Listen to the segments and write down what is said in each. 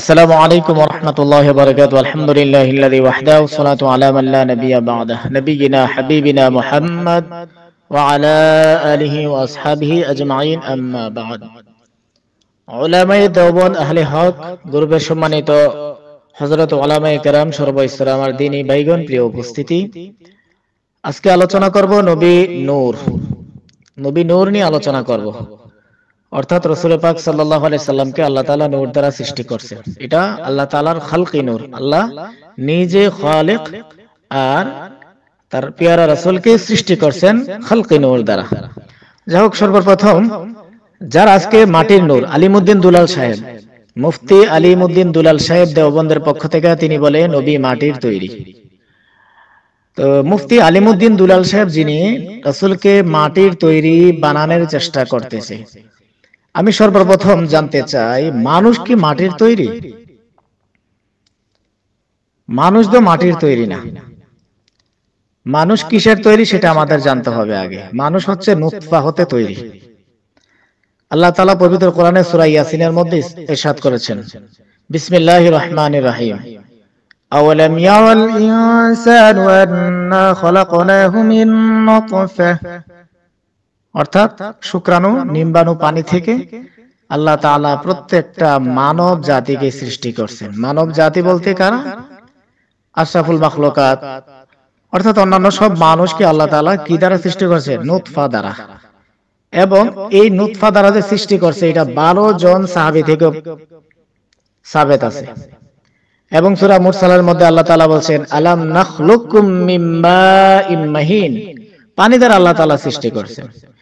السلام عليكم ورحمة الله وبركاته والحمد لله الذي وحده والصلاة على من لا نبي بعده نبينا حبيبنا محمد وعلى آله وأصحابه أجمعين أما بعد علماء দেওবন্দ আহলে হক গ্রুপের সম্মানিত হযরত উলামায়ে কেরাম সর্বস্তর আমার দিনী ভাইগণ প্রিয় উপস্থিতি আজকে আলোচনা করব نبي نور نبي نور ني আলোচনা করব অর্থাৎ রসুল পাক সাল্লাহ আলাইসাল্লামকে আল্লাহ তালা নূর দ্বারা সৃষ্টি করছে এটা আল্লাহ তালার খালকি নূর আল্লাহ নিজে খালেক আর তার পিয়ারা রসুলকে সৃষ্টি করছেন খালকি নূর দ্বারা যাই হোক সর্বপ্রথম যার আজকে মাটির নূর আলিমুদ্দিন দুলাল সাহেব মুফতি আলিমুদ্দিন দুলাল সাহেব দেওবন্দের পক্ষ থেকে তিনি বলে নবী মাটির তৈরি তো মুফতি আলিমুদ্দিন দুলাল সাহেব যিনি রসুলকে মাটির তৈরি বানানোর চেষ্টা করতেছে আমি সর্বপ্রথম জানতে চাই মানুষ কি মাটির তৈরি মানুষ তো মাটির তৈরি না মানুষ কিসের তৈরি সেটা আমাদের জানতে হবে আগে মানুষ হচ্ছে নুৎফা হতে তৈরি আল্লাহ তালা পবিত্র কোরআনে সুরাই ইয়াসিনের মধ্যে ইরশাদ করেছেন বিসমিল্লাহির রহমানির রহিম أولم يرى الإنسان أنا خلقناه من نطفة অর্থাৎ শুক্রাণু নিম্বাণু পানি থেকে আল্লাহ তালা প্রত্যেকটা মানব জাতিকে সৃষ্টি করছেন মানব জাতি বলতে কারা আশরাফুল মাখলকাত অর্থাৎ অন্যান্য সব মানুষকে আল্লাহ তালা কি দ্বারা সৃষ্টি করছে নুৎফা দ্বারা এবং এই নুৎফা দ্বারা যে সৃষ্টি করছে এটা বারো জন সাহাবি থেকে সাবেত আছে এবং সুরা মুরসালের মধ্যে আল্লাহ তালা বলছেন আলাম নাখলুকুম মিম্মা ইমাহিন পানি দ্বারা আল্লাহ তালা সৃষ্টি করছেন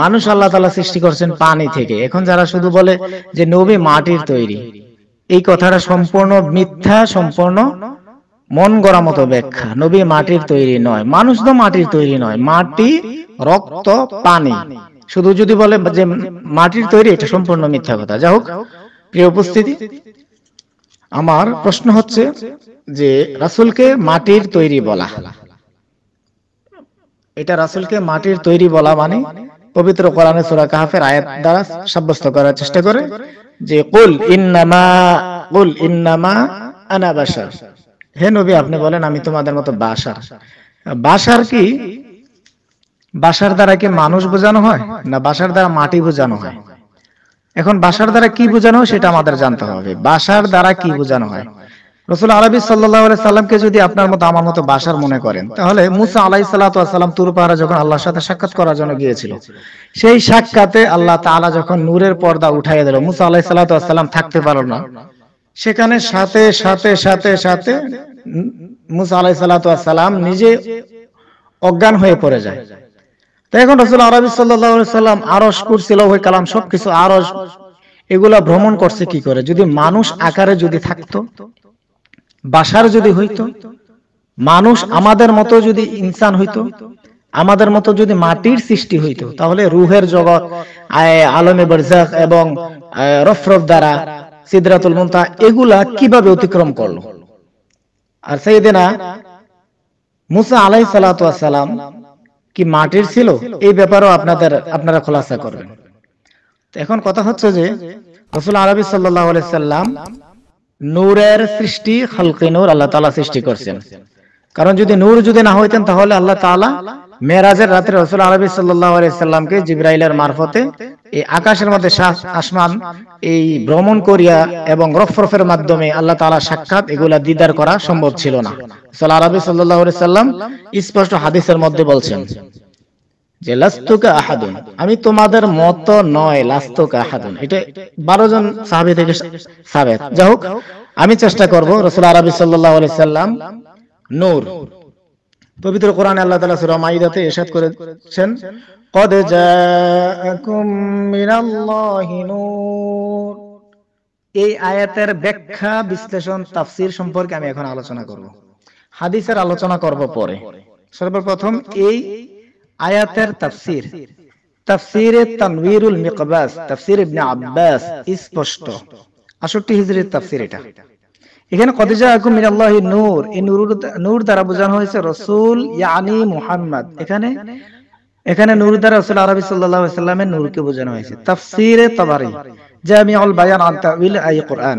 মানুষ আল্লাহ তালা সৃষ্টি করছেন পানি থেকে এখন যারা শুধু বলে যে নবী মাটির তৈরি এই কথাটা সম্পূর্ণ মিথ্যা সম্পূর্ণ মন গড়া মতো ব্যাখ্যা নবী মাটির তৈরি নয় মানুষ তো মাটির তৈরি নয় মাটি রক্ত পানি শুধু যদি বলে যে মাটির তৈরি এটা সম্পূর্ণ মিথ্যা কথা যাই হোক প্রিয় উপস্থিতি আমার প্রশ্ন হচ্ছে যে রাসুলকে মাটির তৈরি বলা এটা রাসুলকে মাটির তৈরি বলা মানে পবিত্র কোরআনে সূরা কাহাফের আয়াত দ্বারা সাব্যস্ত করার চেষ্টা করে যে কুল ইন্নামা কুল ইন্নামা আনা বাশার হে নবী আপনি বলেন আমি তোমাদের মতো বাশার বাশার কি বাসার দ্বারা কি মানুষ বোঝানো হয় না বাসার দ্বারা মাটি বোঝানো হয় এখন বাসার দ্বারা কি বোঝানো হয় সেটা আমাদের জানতে হবে বাসার দ্বারা কি বোঝানো হয় রসুল আরবি সাল্লাহ সাল্লামকে যদি আপনার মতো আমার মতো বাসার মনে করেন তাহলে মুসা আলাই সাল্লাম তুরুপাহারা যখন আল্লাহর সাথে সাক্ষাৎ করার জন্য গিয়েছিল সেই সাক্ষাতে আল্লাহ তালা যখন নূরের পর্দা উঠাই দিল মুসা আলাই সাল্লাহাম থাকতে পারল না সেখানে সাথে সাথে সাথে সাথে মুসা আলাই সাল্লাহাম নিজে অজ্ঞান হয়ে পড়ে যায় তাই এখন রসুল আরবি সাল্লাহাম আরস করছিল ওই কালাম সবকিছু আরস এগুলা ভ্রমণ করছে কি করে যদি মানুষ আকারে যদি থাকতো বাসার যদি হইতো মানুষ আমাদের মতো যদি ইনসান হইতো আমাদের মতো যদি মাটির সৃষ্টি হইতো তাহলে রুহের জগৎ আলমে বরজাক এবং রফরফ দ্বারা সিদ্ধাতুল মন্তা এগুলা কিভাবে অতিক্রম করলো আর সেই সেইদিনা মুসা আলাই সালাম কি মাটির ছিল এই ব্যাপারও আপনাদের আপনারা খোলাসা করবেন এখন কথা হচ্ছে যে রসুল আরবি সাল্লাহ সাল্লাম নূরের সৃষ্টি খালকে নূর আল্লাহ তালা সৃষ্টি করছেন কারণ যদি নূর যদি না হইতেন তাহলে আল্লাহ তালা মেয়েরাজের রাত্রে রসুল আলবী সাল্লাহামকে জিব্রাইলের মারফতে এই আকাশের মধ্যে আসমান এই ভ্রমণ করিয়া এবং রফরফের মাধ্যমে আল্লাহ তালা সাক্ষাৎ এগুলা দিদার করা সম্ভব ছিল না সাল্লাহ আলবী সাল্লাহ সাল্লাম স্পষ্ট হাদিসের মধ্যে বলছেন যে লাস্তুকা আহাদুন আমি তোমাদের মত নয় লাস্তুকা আহাদুন এটা বারো জন সাহাবি থেকে যাই হোক আমি চেষ্টা করব রসুল আরবি সাল্লাহ সাল্লাম নূর পবিত্র কোরআন আল্লাহ করেছেন কদ মিনাল্লাহি নূর এই আয়াতের ব্যাখ্যা বিশ্লেষণ তাফসীর সম্পর্কে আমি এখন আলোচনা করব হাদিসের আলোচনা করব পরে সর্বপ্রথম এই আয়াতের তাফসির তাফসিরে তানভীরুল মিকবাস তাফসির ইবনে আব্বাস স্পষ্ট 68 হিজরির তাফসির এটা এখানে কদিজা আকুম মিনাল্লাহ নূর এই নূর নূর দ্বারা বোঝানো হয়েছে রাসূল ইয়ানি মুহাম্মদ এখানে এখানে নূর দ্বারা রাসূল আরবি সাল্লাল্লাহু আলাইহি সাল্লামের নূরকে বোঝানো হয়েছে তাফসিরে তাবারি জামিউল বায়ান আন তাউইল আই কুরআন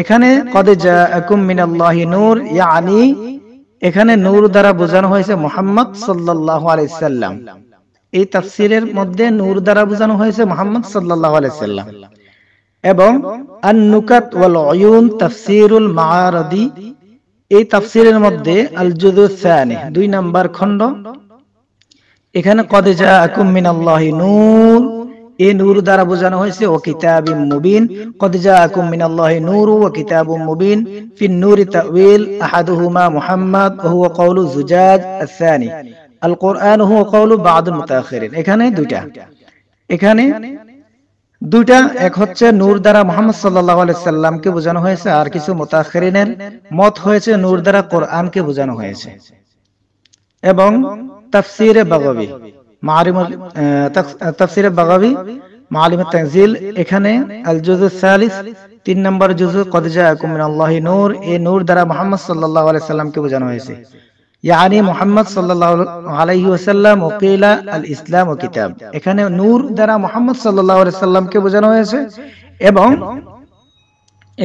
এখানে কদে নূর এখানে নূর দ্বারা বোঝানো হয়েছে মোহাম্মদ সাল্লাম এই তাফসিরের মধ্যে নূর দ্বারা বোঝানো হয়েছে মোহাম্মদ সাল্লাম এবং আন ওয়াল উয়ুন এই তাফসীরের মধ্যে আল জুজু দুই নাম্বার খণ্ড এখানে কদে জাআকুম মিনাল্লাহি নূর এ নূর দ্বারা বোঝানো হয়েছে ও কিতাব মুবিন কদ কদজাকুম মিনাল্লাহি নূর ও কিতাবুম মুবিন ফি নূর তাউইল আহাদুহুমা মুহাম্মদ ওয়া হুয়া কওলু জুজাজ আসানি আল কোরআন হুয়া কওলু বাদ মুতাখিরিন এখানে দুইটা এখানে দুইটা এক হচ্ছে নূর দ্বারা মোহাম্মদ আলাইহি সাল্লামকে বোঝানো হয়েছে আর কিছু মুতাখিরিনের মত হয়েছে নূর দ্বারা কোরআনকে বোঝানো হয়েছে এবং তাফসিরে বাগাবী মারিম তাফসিরে বাগাবি মালিম তাজিল এখানে আল জুজু সালিস তিন নম্বর জুজু নূর নূর দ্বারা সাল্লাল্লাহু আলাইহি সাল্লামকে বোঝানো হয়েছে ইয়ানি মুহাম্মদ সাল্লাল্লাহু আলাইহি ওয়াসাল্লাম ওকিলা আল ইসলাম ও কিতাব এখানে নূর দ্বারা মুহাম্মদ সাল্লাল্লাহু আলাইহি সাল্লামকে বোঝানো হয়েছে এবং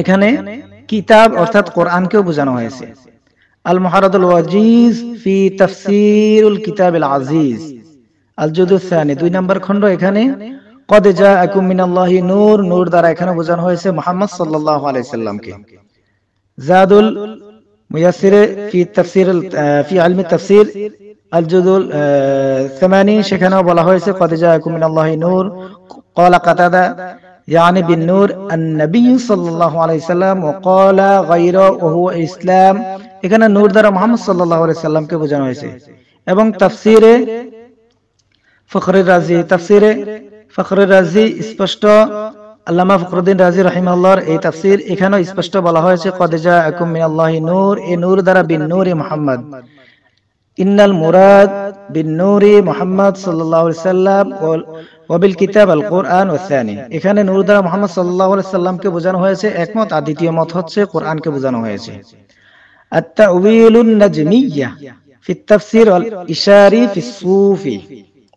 এখানে কিতাব অর্থাৎ কোরআনকেও বোঝানো হয়েছে আল মুহারাদুল ওয়াজিজ ফি তাফসিরুল কিতাবিল আজিজ আল দুই নাম্বার খণ্ড এখানে কদে যা নূর নূর দ্বারা এখানে বোঝানো হয়েছে সাল্লাল্লাহু আলাইহি সাল্লামকে জাদুল ফি ফি আলমি আল জুদুল সেখানেও বলা হয়েছে কদে যা ইসলাম এখানে নূর দ্বারা মোহাম্মদ সাল্লাল্লাহু আলাইহি সাল্লামকে বোঝানো হয়েছে এবং তাফসীরে ফখরের রাজি তাফসিরে ফখরের রাজি স্পষ্ট আল্লামা ফখরুদ্দিন রাজি রহিমাল্লাহর এই তাফসির এখানেও স্পষ্ট বলা হয়েছে কদেজা আকুম আল্লাহ নূর এ নূর দ্বারা বিন এ মোহাম্মদ ইন্নাল মুরাদ বিন নূরে মোহাম্মদ সাল্লাল্লাহু আলাইহি সাল্লাম ওয়াবিল কিতাব আল কোরআন সানি এখানে নূর দ্বারা মোহাম্মদ সাল্লাল্লাহু আলাইহি সাল্লামকে বোঝানো হয়েছে একমত আর দ্বিতীয় মত হচ্ছে কোরআনকে বোঝানো হয়েছে আত-তাউইলুন নাজমিয়্যা ফিত তাফসির ওয়াল ইশারি ফিস সুফি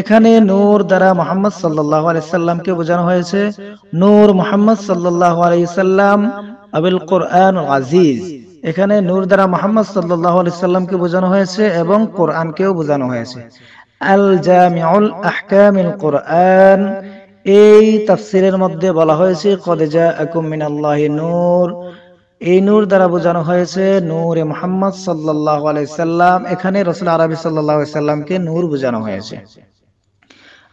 এখানে নূর দ্বারা মোহাম্মদ সাল্লাহ আলাইসাল্লামকে বোঝানো হয়েছে নূর মোহাম্মদ সাল্লাহ আলাইসাল্লাম আবুল কোরআন আজিজ এখানে নূর দ্বারা মোহাম্মদ সাল্লাহ আলাইসাল্লামকে বোঝানো হয়েছে এবং কোরআনকেও বোঝানো হয়েছে আল জামিউল আহকামিল কোরআন এই তাফসিরের মধ্যে বলা হয়েছে কদেজা আকুম মিনাল্লাহি নূর এই নূর দ্বারা বোঝানো হয়েছে নূরে মোহাম্মদ সাল্লাহ আলাইসাল্লাম এখানে রসুল আরবি সাল্লাহ সাল্লামকে নূর বোঝানো হয়েছে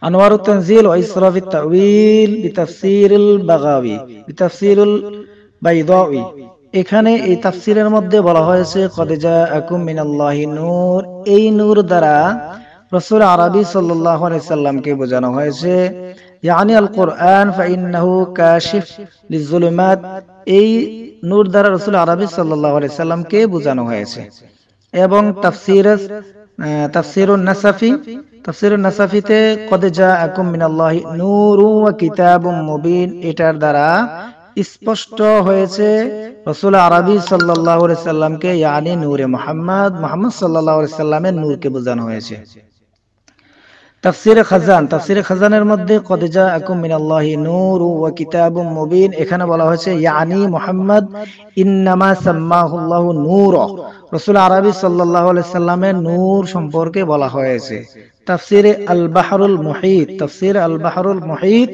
أنوار التنزيل وإسراف التأويل بتفسير البغاوي بتفسير البيضاوي এখানে এই তাফসিরের মধ্যে বলা হয়েছে কদেজা আকুম মিনাল্লাহি নূর এই নূর দ্বারা রাসূল আরবি সাল্লাল্লাহু আলাইহি সাল্লামকে বোঝানো হয়েছে ইয়ানি আল কোরআন ফাইন্নাহু কাশিফ লিজুলুমাত এই নূর দ্বারা রাসূল আরবি সাল্লাল্লাহু আলাইহি সাল্লামকে বোঝানো হয়েছে এবং তাফসির তাফসিরুন নাসাফি তাফসিরুন নাসাফিতে কদ জাআকুম মিনাল্লাহি নূরু ওয়া কিতাবুম মুবিন এটার দ্বারা স্পষ্ট হয়েছে রসুল আরবি আলাইহি সাল্লামকে ইয়ানি নূরে মোহাম্মদ সাল্লাল্লাহু আলাইহি সাল্লামের নূরকে বোঝানো হয়েছে তাফসিরে খাজান তাফসিরে খাজানের মধ্যে কদেজা আকুম মিনাল্লাহি নূর ওয়া কিতাবুম মুবিন এখানে বলা হয়েছে ইয়ানি মুহাম্মদ ইন্নামা সাম্মাহুল্লাহু নূর রাসূল আরবি সাল্লাল্লাহু আলাইহি সাল্লামের নূর সম্পর্কে বলা হয়েছে তাফসিরে আল বাহরুল মুহিত তাফসিরে আল বাহরুল মুহিত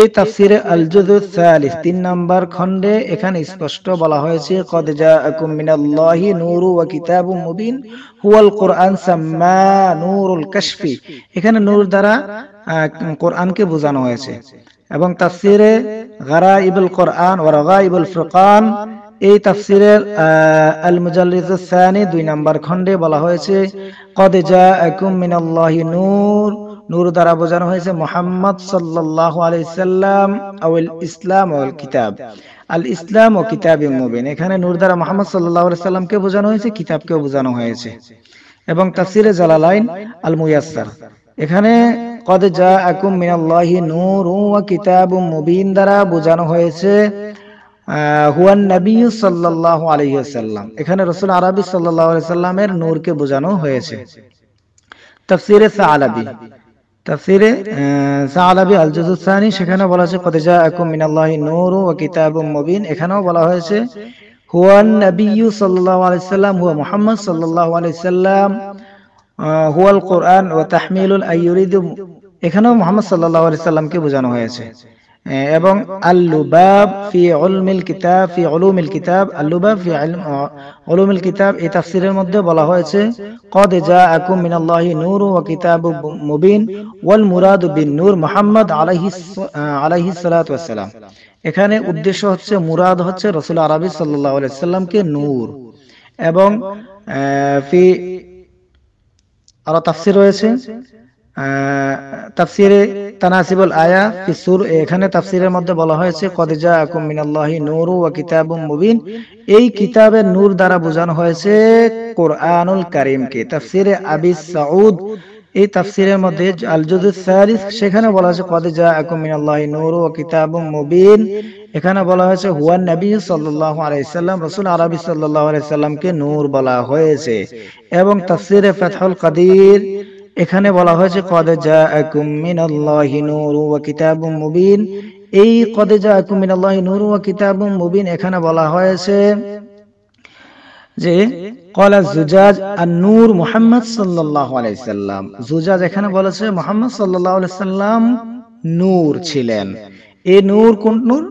এই তাফসিরে আলজুদুস সালিস তিন নাম্বার খন্ডে এখানে স্পষ্ট বলা হয়েছে কদ আকুম মিনাল্লাহি নূরু ওয়া কিতাবুম মুবিন হুয়াল কোরআন সাম্মা নূরুল কাশফি এখানে নূর দ্বারা কোরআনকে বোঝানো হয়েছে এবং তাফসিরে গারাইবুল কোরআন ওয়া রাগাইবুল ফুরকান এই তাফসিরের আল মুজাল্লিজ সানি দুই নাম্বার খন্ডে বলা হয়েছে কদ আকুম মিনাল্লাহি নূর নূর দ্বারা বোঝানো হয়েছে মোহাম্মদ সাল্লাহ আলাইসাল্লাম আউল ইসলাম আউল কিতাব আল ইসলাম ও কিতাব মুবিন এখানে নূর দ্বারা মোহাম্মদ সাল্লাহ আলাইসাল্লামকে বোঝানো হয়েছে কিতাবকেও বোঝানো হয়েছে এবং তাসিরে জালালাইন আল মুয়াসার এখানে কদ যা আকুম মিনাল্লাহি নূর ওয়া কিতাবুম মুবিন দ্বারা বোঝানো হয়েছে হুয়ান নবী সাল্লাল্লাহু আলাইহি ওয়াসাল্লাম এখানে রাসূল আরবী সাল্লাল্লাহু আলাইহি ওয়াসাল্লামের নূরকে বোঝানো হয়েছে তাফসিরে সাআলাবি তাফসিরে সালাবি আল জুজুসানি সেখানেও বলা হয়েছে কদ জাআকুম মিনাল্লাহি নূরু ওয়া কিতাবুম মুবিন এখানেও বলা হয়েছে হুয়ান নাবিয়্যু সাল্লাল্লাহু আলাইহি সাল্লাম হুয়া মুহাম্মদ সাল্লাল্লাহু আলাইহি সাল্লাম হুয়াল কোরআন ওয়া তাহমিলুল আইয়ুরিদু এখানেও মুহাম্মদ সাল্লাল্লাহু আলাইহি সাল্লামকে বোঝানো হয়েছে এবং আল্লুবাব ফি উলমিল কিতাব ফি উলুমিল কিতাব আল্লুবাব ফি উলুমিল কিতাব এই তাফসীরের মধ্যে বলা হয়েছে কদ জাআকুম মিনাল্লাহি নূরু ওয়া কিতাবুম মুবিন ওয়াল মুরাদু বিন নূর মুহাম্মদ আলাইহিস আলাইহিস সালাতু ওয়াস এখানে উদ্দেশ্য হচ্ছে মুরাদ হচ্ছে রাসূল আরাবী সাল্লাল্লাহু আলাইহি সাল্লামকে নূর এবং ফি আর তাফসীর রয়েছে তাফসিরে তানাসিবুল আয়া এখানে তাফসিরের মধ্যে বলা হয়েছে কদিজা আকুম মিনাল্লাহি নূরু ওয়া কিতাবুম মুবিন এই কিতাবের নূর দ্বারা বোঝানো হয়েছে কোরআনুল তাফসিরে আবি সাউদ এই তাফসিরের মধ্যে সারিস সেখানে বলা হয়েছে কদিজা আকুম মিনাল্লাহি নূরু ওয়া কিতাবুম মুবিন এখানে বলা হয়েছে হুয়ান নবী সাল্লাল্লাহু আলাইহি সাল্লাম রাসূল আরবি সাল্লাল্লাহু আলাইহি কে নূর বলা হয়েছে এবং তাফসিরে ফাতহুল কাদির এখানে বলা হয়েছে মুবিন এই কদ জাআকুম মিনাল্লাহি নূরু ও কিতাব মুবিন এখানে বলা হয়েছে যে কলা জুজাজ আর নূর মোহাম্মদ সাল্লাহ আলাইসাল্লাম জুজাজ এখানে বলেছে মোহাম্মদ সাল্লাহ আলাইসাল্লাম নূর ছিলেন এ নূর কোন নূর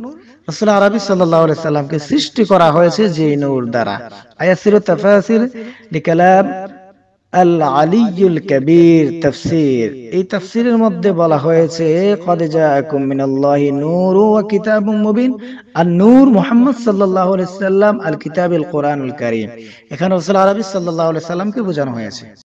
আরবি সাল্লাহ সাল্লামকে সৃষ্টি করা হয়েছে যে নূর দ্বারা আয়াসির তাফাসির লিকালাম আল কবির তাফসীর এই তাফসীরের মধ্যে বলা হয়েছে কদ জাআকুম ওয়া কিতাবুম মুবিন আর নূর মুহাম্মদ সাল্লাল্লাহু আলাইহি সাল্লাম আল কিতাবিল কোরআনুল কারীম এখানে রাসূল আরবী সাল্লাল্লাহু আলাইহি সাল্লামকে বোঝানো হয়েছে